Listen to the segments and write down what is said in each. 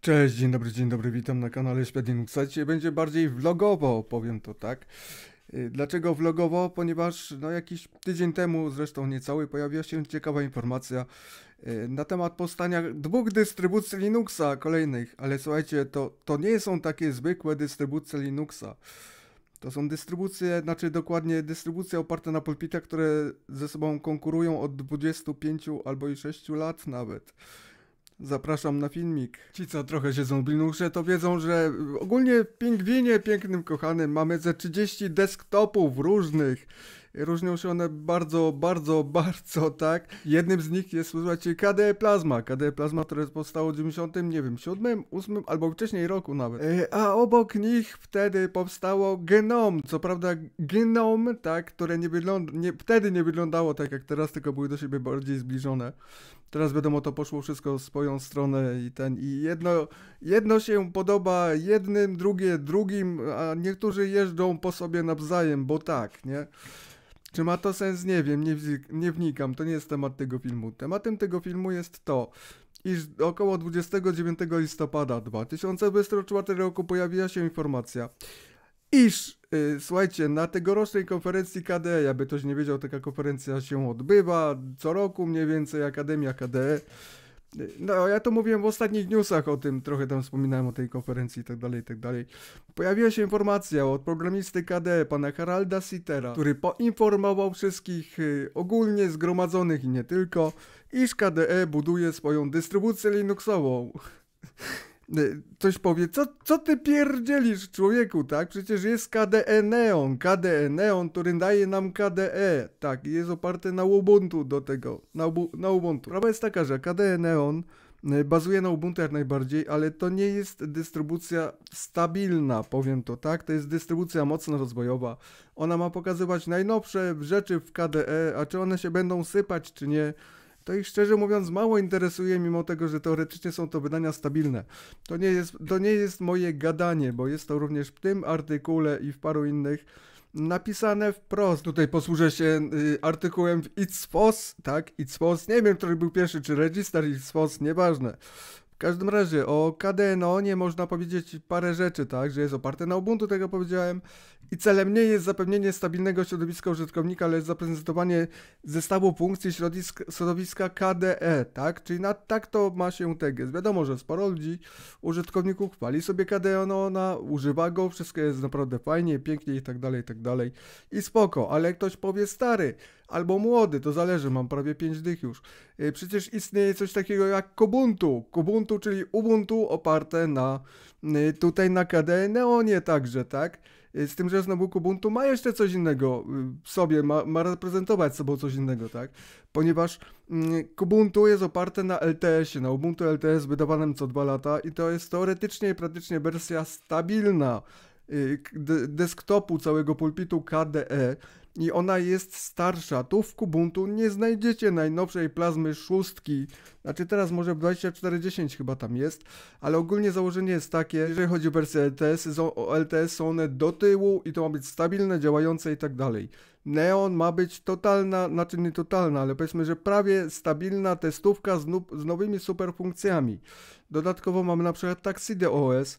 Cześć, dzień dobry, dzień dobry, witam na kanale Linuxa. Dzisiaj będzie bardziej vlogowo, powiem to tak. Y, dlaczego vlogowo? Ponieważ no, jakiś tydzień temu, zresztą niecały, pojawiła się ciekawa informacja y, na temat powstania dwóch dystrybucji Linuxa kolejnych. Ale słuchajcie, to, to nie są takie zwykłe dystrybucje Linuxa. To są dystrybucje, znaczy dokładnie dystrybucje oparte na pulpitach, które ze sobą konkurują od 25 albo i 6 lat nawet. Zapraszam na filmik. Ci, co trochę siedzą w Linuxie, to wiedzą, że ogólnie pingwinie pięknym kochanym mamy ze 30 desktopów różnych Różnią się one bardzo, bardzo, bardzo, tak? Jednym z nich jest, słuchajcie, KDE Plasma. KDE Plasma, które powstało w 90, nie wiem, 7, 8 albo wcześniej roku nawet. E, a obok nich wtedy powstało Genom. Co prawda Genom, tak, które nie wygląda, nie, wtedy nie wyglądało tak jak teraz, tylko były do siebie bardziej zbliżone. Teraz wiadomo, to poszło wszystko w swoją stronę i ten, i jedno, jedno się podoba jednym, drugie drugim, a niektórzy jeżdżą po sobie nawzajem, bo tak, nie? Czy ma to sens? Nie wiem, nie, nie wnikam, to nie jest temat tego filmu. Tematem tego filmu jest to, iż około 29 listopada 2024 roku pojawiła się informacja, iż, yy, słuchajcie, na tegorocznej konferencji KDE, aby ktoś nie wiedział, taka konferencja się odbywa co roku mniej więcej, Akademia KDE, no, ja to mówiłem w ostatnich newsach o tym, trochę tam wspominałem o tej konferencji i tak dalej, i tak dalej. Pojawiła się informacja od programisty KDE, pana Haralda Sittera, który poinformował wszystkich y, ogólnie zgromadzonych i nie tylko, iż KDE buduje swoją dystrybucję Linuxową coś y, powie, co, co ty pierdzielisz człowieku, tak? Przecież jest KDE Neon, KDE Neon, który daje nam KDE, tak, i jest oparte na Ubuntu do tego, na, ubu, na Ubuntu. Sprawa jest taka, że KDE Neon y, bazuje na Ubuntu jak najbardziej, ale to nie jest dystrybucja stabilna, powiem to tak, to jest dystrybucja mocno rozwojowa. Ona ma pokazywać najnowsze rzeczy w KDE, a czy one się będą sypać, czy nie, to i szczerze mówiąc mało interesuje, mimo tego, że teoretycznie są to wydania stabilne. To nie jest, to nie jest moje gadanie, bo jest to również w tym artykule i w paru innych napisane wprost. Tutaj posłużę się y, artykułem w It's Foss, tak? It's Foss, nie wiem, który był pierwszy, czy Register It's Foss, nieważne każdym razie o KDNO nie można powiedzieć parę rzeczy, tak, że jest oparte na Ubuntu, tego tak powiedziałem, i celem nie jest zapewnienie stabilnego środowiska użytkownika, lecz zaprezentowanie zestawu funkcji środowiska KDE, tak, czyli na, tak to ma się TGS. Wiadomo, że sporo ludzi, użytkowników chwali sobie KDNO, na, używa go, wszystko jest naprawdę fajnie, pięknie i tak dalej, i tak dalej, i spoko, ale ktoś powie, stary, albo młody, to zależy, mam prawie 5 dych już. E, przecież istnieje coś takiego jak Kubuntu. Kubuntu, czyli Ubuntu oparte na e, tutaj na KDE Neonie także, tak? E, z tym, że znowu Kubuntu ma jeszcze coś innego w sobie, ma, ma reprezentować sobą coś innego, tak? Ponieważ mm, Kubuntu jest oparte na LTS-ie, na Ubuntu LTS wydawanym co dwa lata i to jest teoretycznie i praktycznie wersja stabilna Y, desktopu całego pulpitu KDE i ona jest starsza. Tu w Kubuntu nie znajdziecie najnowszej plazmy szóstki. Znaczy teraz może 2410 chyba tam jest, ale ogólnie założenie jest takie, jeżeli chodzi o wersję LTS, e o LTS e są one do tyłu i to ma być stabilne, działające i tak dalej. Neon ma być totalna, znaczy nie totalna, ale powiedzmy, że prawie stabilna testówka z, z nowymi funkcjami. Dodatkowo mamy na przykład Taxide OS,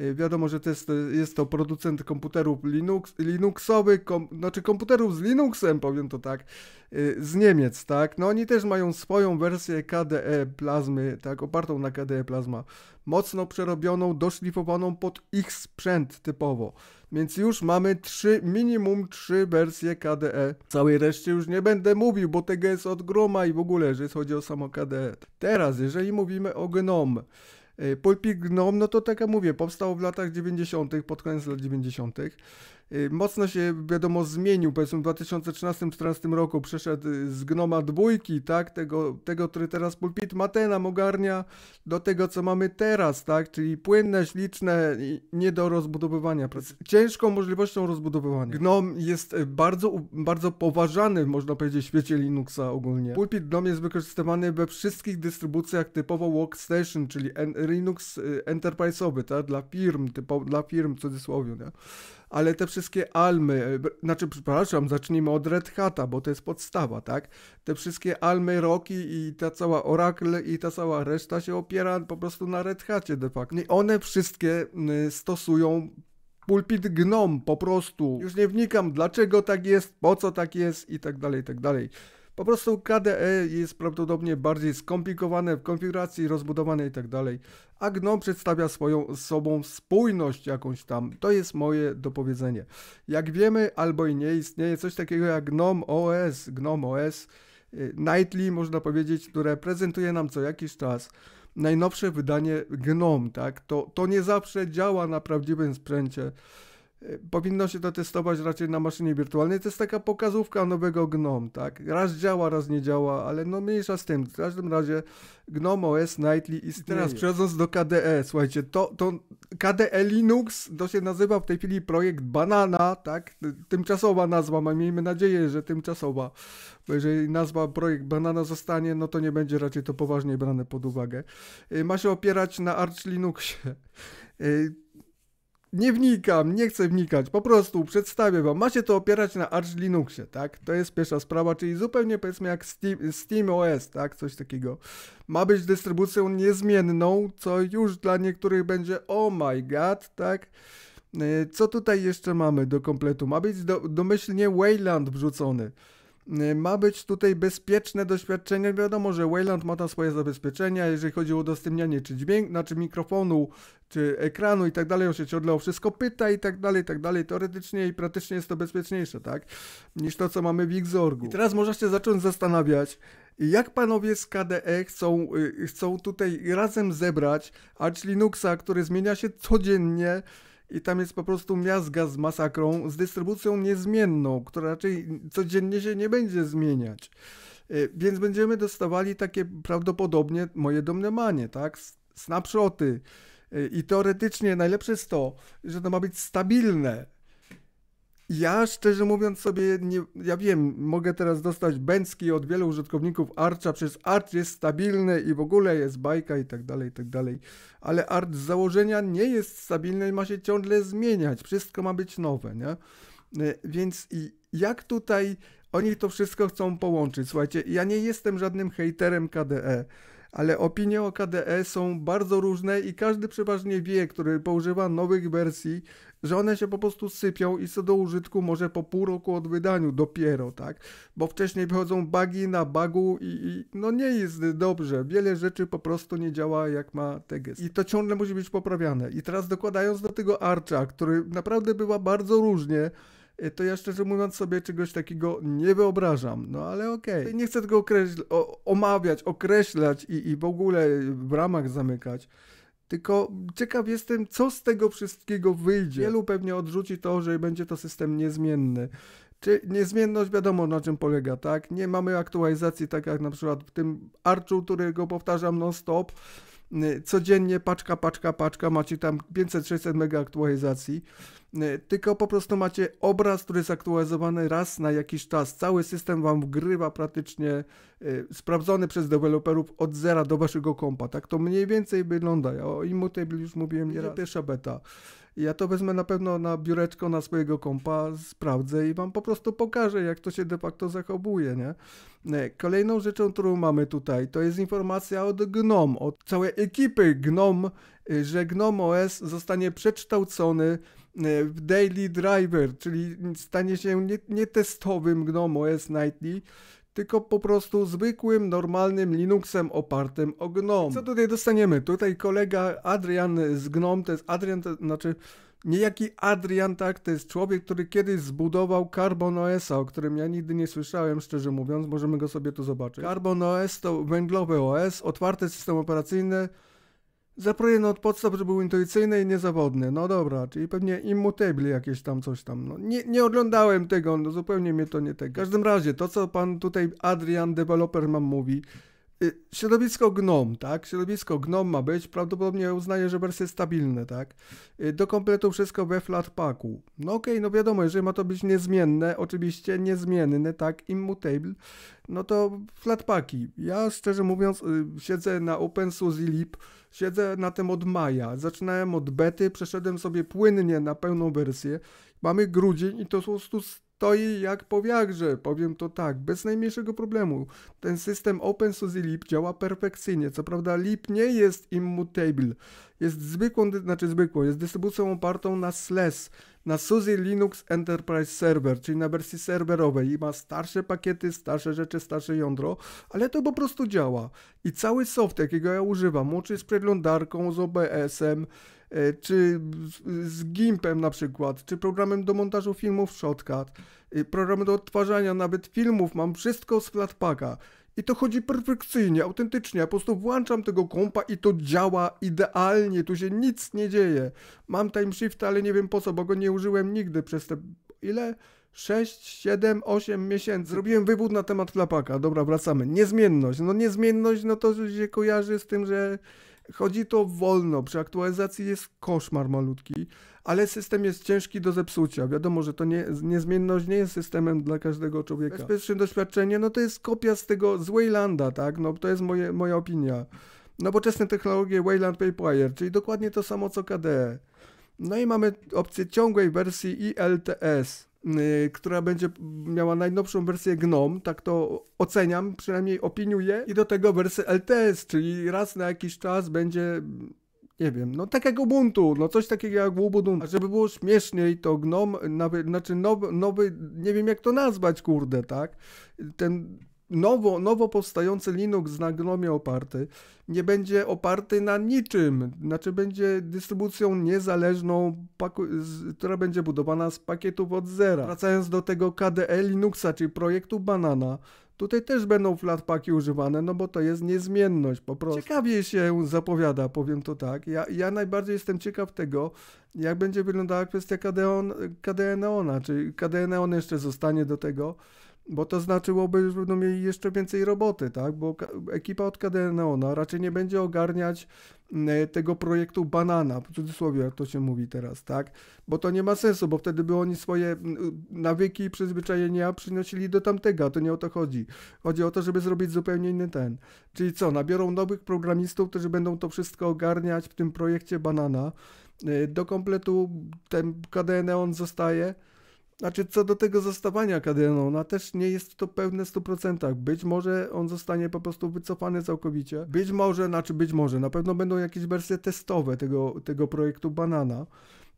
Y, wiadomo, że to jest, jest to producent komputerów Linux, Linuxowych, kom, znaczy komputerów z Linuxem, powiem to tak, y, z Niemiec, tak? No oni też mają swoją wersję KDE plazmy, tak, opartą na KDE plazma, mocno przerobioną, doszlifowaną pod ich sprzęt typowo. Więc już mamy trzy, minimum trzy wersje KDE. Całej reszcie już nie będę mówił, bo tego jest od groma i w ogóle, że chodzi o samo KDE. Teraz, jeżeli mówimy o GNOME, Pulpik Gnome, no to tak jak mówię, powstał w latach 90., pod koniec lat 90. Y, mocno się wiadomo zmienił, powiedzmy w 2013-2014 roku przeszedł z Gnoma dwójki, tak, tego, tego, który teraz pulpit Matena ten, ogarnia do tego, co mamy teraz, tak, czyli płynne, śliczne, nie do rozbudowywania, ciężką możliwością rozbudowywania. Gnom jest y, bardzo, bardzo poważany, można powiedzieć, w świecie Linuxa ogólnie. Pulpit Gnom jest wykorzystywany we wszystkich dystrybucjach typowo workstation, czyli Linux y, enterprise'owy, tak, dla firm, dla firm w cudzysłowie, nie? ale te wszystkie almy, e, znaczy przepraszam, zacznijmy od Red Hata, bo to jest podstawa, tak? Te wszystkie almy, roki i ta cała Oracle i ta cała reszta się opiera po prostu na Red Hacie de facto. I one wszystkie stosują pulpit gnom po prostu. Już nie wnikam dlaczego tak jest, po co tak jest i tak dalej, i tak dalej. Po prostu KDE jest prawdopodobnie bardziej skomplikowane w konfiguracji, rozbudowane i tak dalej, A GNOME przedstawia swoją sobą spójność jakąś tam. To jest moje dopowiedzenie. Jak wiemy albo i nie istnieje coś takiego jak GNOME OS, GNOME OS y, Nightly można powiedzieć, które prezentuje nam co jakiś czas najnowsze wydanie GNOME, tak? To, to nie zawsze działa na prawdziwym sprzęcie. E, powinno się to testować raczej na maszynie wirtualnej. To jest taka pokazówka nowego GNOME, tak? Raz działa, raz nie działa, ale no mniejsza z tym. W każdym razie GNOME OS Nightly istnieje. I teraz przechodząc do KDE, słuchajcie, to, to KDE Linux, to się nazywa w tej chwili projekt Banana, tak? Tymczasowa nazwa, miejmy nadzieję, że tymczasowa. Bo jeżeli nazwa projekt Banana zostanie, no to nie będzie raczej to poważnie brane pod uwagę. E, ma się opierać na Arch Linuxie. E, nie wnikam, nie chcę wnikać, po prostu przedstawię wam. Macie to opierać na Arch Linuxie, tak? To jest pierwsza sprawa, czyli zupełnie powiedzmy jak Steam, Steam OS, tak? Coś takiego. Ma być dystrybucją niezmienną, co już dla niektórych będzie oh my god, tak? E, co tutaj jeszcze mamy do kompletu? Ma być do, domyślnie Wayland wrzucony. Y, ma być tutaj bezpieczne doświadczenie. Wiadomo, że Wayland ma tam swoje zabezpieczenia, jeżeli chodzi o udostępnianie czy dźwięk, znaczy mikrofonu, czy ekranu i tak dalej, on się ciągle o wszystko pyta i tak dalej, i tak dalej. Teoretycznie i praktycznie jest to bezpieczniejsze, tak? Niż to, co mamy w Xorgu. I teraz można się zacząć zastanawiać, jak panowie z KDE chcą, y, chcą tutaj razem zebrać Arch Linuxa, który zmienia się codziennie, i tam jest po prostu miazga z masakrą, z dystrybucją niezmienną, która raczej codziennie się nie będzie zmieniać. E, więc będziemy dostawali takie prawdopodobnie moje domniemanie, tak? Snapshoty. E, I teoretycznie najlepsze jest to, że to ma być stabilne, ja szczerze mówiąc sobie, nie, ja wiem, mogę teraz dostać bęcki od wielu użytkowników Archa przez Arch jest stabilny i w ogóle jest bajka i tak dalej, i tak dalej. Ale Arch z założenia nie jest stabilny i ma się ciągle zmieniać. Wszystko ma być nowe, nie? E, więc jak tutaj oni to wszystko chcą połączyć? Słuchajcie, ja nie jestem żadnym hejterem KDE ale opinie o KDE są bardzo różne i każdy przeważnie wie, który poużywa nowych wersji, że one się po prostu sypią i co do użytku może po pół roku od wydaniu dopiero, tak? Bo wcześniej wychodzą bugi na bagu i, i, no nie jest dobrze. Wiele rzeczy po prostu nie działa jak ma teges. I to ciągle musi być poprawiane. I teraz dokładając do tego Archa, który naprawdę była bardzo różnie, e, to ja szczerze mówiąc sobie czegoś takiego nie wyobrażam. No ale okej. Okay. Nie chcę tego określ- o, omawiać, określać i, i w ogóle w ramach zamykać. Tylko ciekaw jestem, co z tego wszystkiego wyjdzie. Wielu pewnie odrzuci to, że będzie to system niezmienny. Czy niezmienność wiadomo na czym polega, tak? Nie mamy aktualizacji, tak jak na przykład w tym Arczu, którego powtarzam non-stop codziennie paczka, paczka, paczka, macie tam 500-600 mega aktualizacji, tylko po prostu macie obraz, który jest aktualizowany raz na jakiś czas. Cały system wam wgrywa praktycznie y, sprawdzony przez deweloperów od zera do waszego kompa, tak to mniej więcej wygląda. Ja o Immutable już mówiłem nie raz. Pierwsza beta. Ja to wezmę na pewno na biureczko, na swojego kompa, sprawdzę i wam po prostu pokażę, jak to się de facto zachowuje, nie? E, kolejną rzeczą, którą mamy tutaj, to jest informacja od GNOM, od całej ekipy GNOM, e, że gnome OS zostanie przekształcony e, w Daily Driver, czyli stanie się nietestowym nie, nie OS Nightly, tylko po prostu zwykłym, normalnym Linuxem opartym o GNOME. Co tutaj dostaniemy? Tutaj kolega Adrian z GNOME, to jest Adrian, to znaczy niejaki Adrian, tak, to jest człowiek, który kiedyś zbudował Carbon OS, o którym ja nigdy nie słyszałem, szczerze mówiąc, możemy go sobie tu zobaczyć. Carbon OS to węglowy OS, otwarte system operacyjny, Zaproję no od podstaw, żeby był intuicyjny i niezawodny. No dobra, czyli pewnie immutable jakieś tam coś tam. No, nie, nie oglądałem tego, no zupełnie mnie to nie tego. W każdym razie, to co pan tutaj Adrian, developer, mam mówi, Y, środowisko GNOME, tak? Środowisko GNOME ma być, prawdopodobnie uznaje, że wersje stabilne, tak? Y, do kompletu wszystko we Flatpaku. No okej, okay, no wiadomo, jeżeli ma to być niezmienne, oczywiście niezmienne, tak? Immutable, no to Flatpaki. Ja szczerze mówiąc y, siedzę na OpenSUSE Lib, siedzę na tym od maja. Zaczynałem od bety, przeszedłem sobie płynnie na pełną wersję. Mamy grudzień i to są to i jak po wiagrze, powiem to tak, bez najmniejszego problemu. Ten system OpenSUSE Lib działa perfekcyjnie. Co prawda Lib nie jest immutable, jest zwykłą, znaczy zwykłą, jest dystrybucją opartą na SLES, e na SUSE Linux Enterprise Server, czyli na wersji serwerowej i ma starsze pakiety, starsze rzeczy, starsze jądro, ale to po prostu działa. I cały soft, jakiego ja używam, łącznie z przeglądarką, z OBS-em, E, czy z Gimpem na przykład, czy programem do montażu filmów Shotcut, e, programem do odtwarzania nawet filmów, mam wszystko z Flatpaka. I to chodzi perfekcyjnie, autentycznie. Ja po prostu włączam tego kompa i to działa idealnie, tu się nic nie dzieje. Mam time shift, ale nie wiem po co, bo go nie użyłem nigdy przez te... ile? 6, 7, 8 miesięcy. Zrobiłem wywód na temat flapaka. Dobra, wracamy. Niezmienność. No niezmienność, no to się kojarzy z tym, że Chodzi to wolno, przy aktualizacji jest koszmar malutki, ale system jest ciężki do zepsucia. Wiadomo, że to nie, niezmienność nie jest systemem dla każdego człowieka. pierwsze doświadczenie, no to jest kopia z tego z Waylanda, tak? No to jest moje, moja opinia. Nowoczesne technologie Wayland PayPlayer, czyli dokładnie to samo co KDE. No i mamy opcję ciągłej wersji i LTS. Y, która będzie miała najnowszą wersję GNOME, tak to oceniam, przynajmniej opiniuję, i do tego wersję LTS, czyli raz na jakiś czas będzie nie wiem, no tak jak Ubuntu, no coś takiego jak Ubuntu. A żeby było śmieszniej, to GNOME, nawet, znaczy nowy, nowy, nie wiem jak to nazwać, kurde, tak? Ten nowo, nowo powstający Linux na Gnomie oparty nie będzie oparty na niczym, znaczy będzie dystrybucją niezależną, która będzie budowana z pakietów od zera. Wracając do tego KDE Linuxa, czyli projektu Banana, Tutaj też będą flatpaki używane, no bo to jest niezmienność po prostu. Ciekawie się zapowiada, powiem to tak. Ja, ja najbardziej jestem ciekaw tego, jak będzie wyglądała kwestia KDE, KDE Neona, czy KDE Neon jeszcze zostanie do tego, bo to znaczyłoby, że będą mieli jeszcze więcej roboty, tak? Bo ekipa od KD Neona raczej nie będzie ogarniać e, tego projektu banana, w cudzysłowie jak to się mówi teraz, tak? Bo to nie ma sensu, bo wtedy by oni swoje e, nawyki i przyzwyczajenia przynosili do tamtego, a to nie o to chodzi. Chodzi o to, żeby zrobić zupełnie inny ten. Czyli co, nabiorą nowych programistów, którzy będą to wszystko ogarniać w tym projekcie banana. E, do kompletu ten KD Neon zostaje, znaczy, co do tego zostawania Kadenona, też nie jest to pewne w 100%. Być może on zostanie po prostu wycofany całkowicie. Być może, znaczy być może, na pewno będą jakieś wersje testowe tego, tego projektu Banana.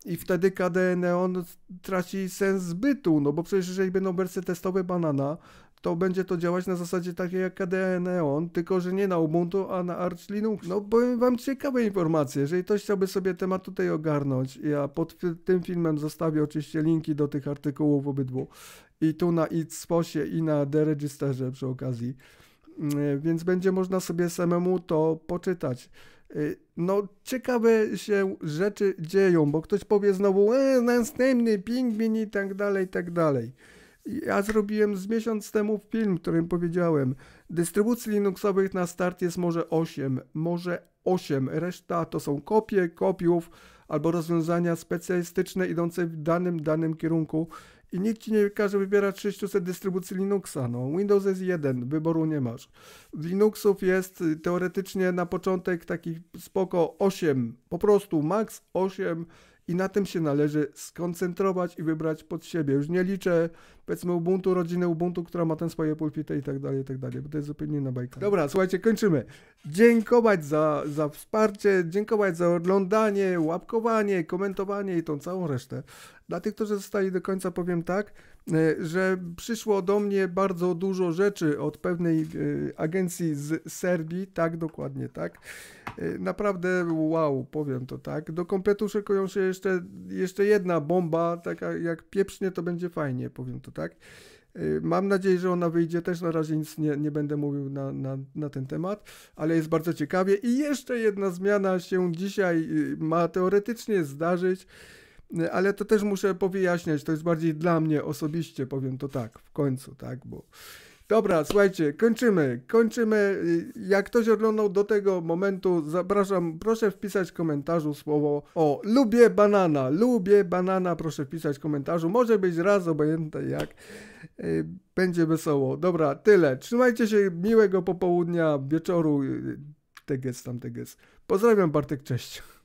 I wtedy KDN on traci sens zbytu, no bo przecież jeżeli będą wersje testowe banana, to będzie to działać na zasadzie takiej jak KDE Neon, tylko że nie na Ubuntu, a na Arch Linux. No powiem wam ciekawe informacje, jeżeli ktoś chciałby sobie temat tutaj ogarnąć, ja pod tym filmem zostawię oczywiście linki do tych artykułów obydwu i tu na Itsposie i na Deregisterze przy okazji, mm, e, więc będzie można sobie samemu to poczytać. E, no, ciekawe się rzeczy dzieją, bo ktoś powie znowu, e, następny pingwin i tak dalej, i tak dalej. Ja zrobiłem z miesiąc temu film, w którym powiedziałem, dystrybucji Linuxowych na start jest może 8, może 8, reszta to są kopie kopiów albo rozwiązania specjalistyczne idące w danym, danym kierunku i nikt ci nie każe wybierać 600 dystrybucji Linuxa. No, Windows jest jeden, wyboru nie masz. W Linuxów jest y, teoretycznie na początek takich spoko 8, po prostu max 8 i na tym się należy skoncentrować i wybrać pod siebie. Już nie liczę, powiedzmy, Ubuntu, rodziny Ubuntu, która ma ten swoje pulpity i tak dalej, i tak dalej, bo to jest zupełnie inna bajka. Dobra, słuchajcie, kończymy. Dziękować za, za wsparcie, dziękować za oglądanie, łapkowanie, komentowanie i tą całą resztę. Dla tych, którzy zostali do końca, powiem tak – E, że przyszło do mnie bardzo dużo rzeczy od pewnej e, agencji z Serbii, tak dokładnie tak. E, naprawdę wow, powiem to tak. Do kompletu szykują się jeszcze, jeszcze jedna bomba, taka jak pieprznie to będzie fajnie, powiem to tak. Mam nadzieję, że ona wyjdzie. Też na razie nic nie, nie będę mówił na, na, na, ten temat, ale jest bardzo ciekawie. I jeszcze jedna zmiana się dzisiaj ma teoretycznie zdarzyć ale to też muszę powyjaśniać, to jest bardziej dla mnie osobiście, powiem to tak, w końcu, tak, bo... Dobra, słuchajcie, kończymy, kończymy. Jak ktoś oglądał do tego momentu, zapraszam, proszę wpisać w komentarzu słowo o lubię banana, lubię banana, proszę wpisać w komentarzu, może być raz, obojętnie jak, e, będzie wesoło. Dobra, tyle, trzymajcie się, miłego popołudnia, wieczoru, teges tam teges. Pozdrawiam Bartek, cześć.